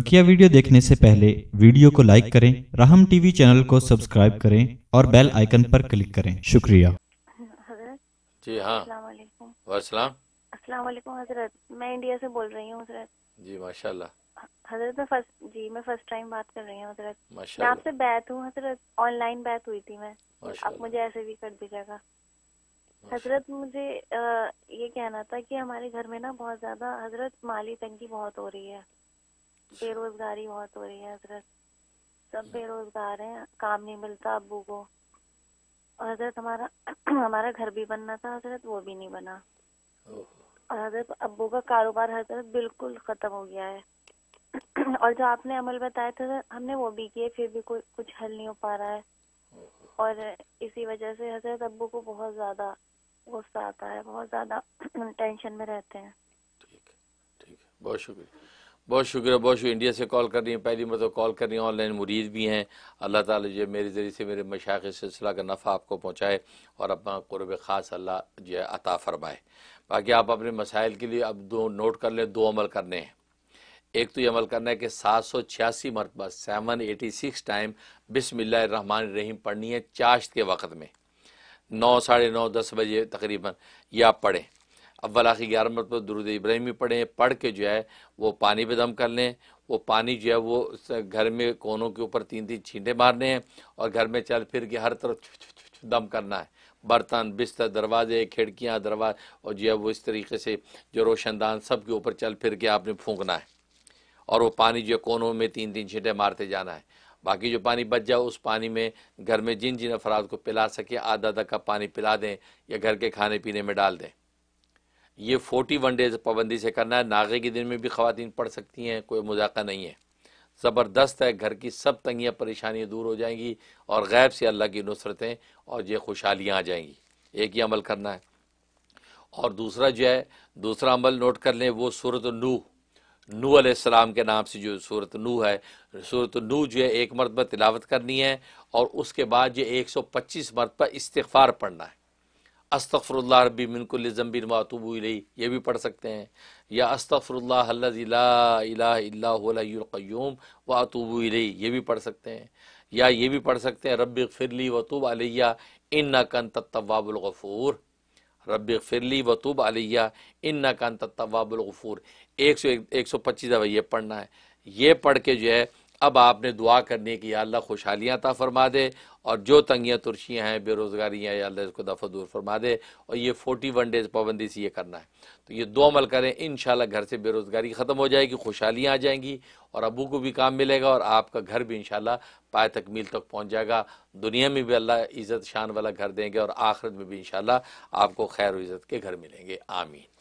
बकिया वीडियो देखने से पहले वीडियो को लाइक करें राहम टीवी चैनल को सब्सक्राइब करें और बेल आइकन पर क्लिक करें शुक्रिया जी हाँ अस्सलाम वालेकुम हजरत मैं इंडिया से बोल रही हूँ हजरत जी माशाल्लाह हजरत मैं फर्स्ट जी मैं फर्स्ट टाइम बात कर रही हूँ हजरत मैं आपसे बैत हूँ हजरत ऑनलाइन बैत हुई थी मैं आप मुझे ऐसे भी कर दीजिएगा हजरत मुझे आ, ये कहना था कि हमारे घर में ना बहुत ज्यादा हजरत माली तंगी बहुत हो रही है बेरोजगारी बहुत हो रही है हजरत सब बेरोजगार हैं काम नहीं मिलता अबू को और हजरत हमारा हमारा घर भी बनना था हजरत वो भी नहीं बना और हजरत अबू का कारोबार हजरत बिल्कुल खत्म हो गया है और जो आपने अमल बताया था हमने वो भी किए फिर भी कोई कुछ हल नहीं हो पा रहा है और इसी वजह से हजरत अबू को बहुत ज्यादा गुस्सा आता है बहुत ज्यादा टेंशन में रहते हैं ठीक ठीक बहुत शुक्रिया बहुत शुक्रिया बहुत शुक्रिया इंडिया से कॉल कर रही हैं पहली मतलब कॉल कर रही हैं ऑनलाइन मुरीद भी हैं अल्लाह ताला जो मेरे ज़रिए से मेरे मशाक सिलसिला का नफ़ा आपको पहुँचाए और अपना क़ुरब ख़ास अल्लाह जो है अता फरमाए बाकी आप अपने मसाइल के लिए अब दो नोट कर लें दो अमल करने हैं एक तो ये अमल करना है कि सात सौ छियासी मरतबा सेवन एटी सिक्स टाइम रहमान रहीम पढ़नी है चाश्त के वक्त में नौ साढ़े नौ दस बजे तकरीबन यह आप पढ़ें अव्वल आखिर ग्यारह पर दुरुद इब्राहिमी पढ़ें पढ़ के जो है वो पानी पे दम कर लें वो पानी जो है वो घर में कोनों के ऊपर तीन तीन छींटे मारने हैं और घर में चल फिर के हर तरफ चुछ चुछ चुछ दम करना है बर्तन बिस्तर दरवाजे खिड़कियाँ दरवाजे और जो है वो इस तरीके से जो रोशनदान सब के ऊपर चल फिर के आपने फूकना है और वो पानी जो कोनों में तीन तीन छींटे मारते जाना है बाकी जो पानी बच जाए उस पानी में घर में जिन जिन अफराद को पिला सके आधा आधा कप पानी पिला दें या घर के खाने पीने में डाल दें ये फोर्टी वन डेज पाबंदी से करना है नागे के दिन में भी खातन पढ़ सकती हैं कोई मजाका नहीं है ज़बरदस्त है घर की सब तंगियाँ परेशानियाँ दूर हो जाएंगी और गैब से अल्लाह की नुसरतें और ये खुशहालियाँ आ जाएंगी एक ही अमल करना है और दूसरा जो है दूसरा अमल नोट कर लें वो सूरत नू नू आसमाम के नाम से जो सूरत नू है सूरत नू जो है एक मरतबा तिलावत करनी है और उसके बाद जो एक सौ पच्चीस मरतबा इस्तफ़ार पढ़ना है अस्तफ़रल्ला रबी मिनकुल ज़म्बिन वातुबुलई ये भी पढ़ सकते हैं या अस्तफ़रल्लाम वातुबुलई ये भी पढ़ सकते हैं या ये भी पढ़ सकते हैं रब फिरली वतुब अलैया इन कन तत्वाबुलगफ़ूर रब फिरली वतुब अलैया इन कन तत्वाबुलगफ़ूर एक सौ एक सौ पच्चीस दफ़ा ये पढ़ना है ये पढ़ के जो है अब आपने दुआ करने की अल्लाह खुशहालियाँ ता फरमा दे और जो तंगियाँ तुरशियाँ हैं बेरोज़गारियाँ या अल्लाह इसको दफ़ा दूर फरमा दे और ये फोर्टी वन डेज़ पाबंदी से ये करना है तो ये दो अमल करें इन घर से बेरोज़गारी ख़त्म हो जाएगी खुशहालियाँ आ जाएंगी और अबू को भी काम मिलेगा और आपका घर भी इन शाला पाए तक मील तक पहुँच जाएगा दुनिया में भी अल्लाह इज़्ज़त शान वाला घर देंगे और आखिरत में भी इन शाला आपको खैर इज़्ज़त के घर मिलेंगे आमीन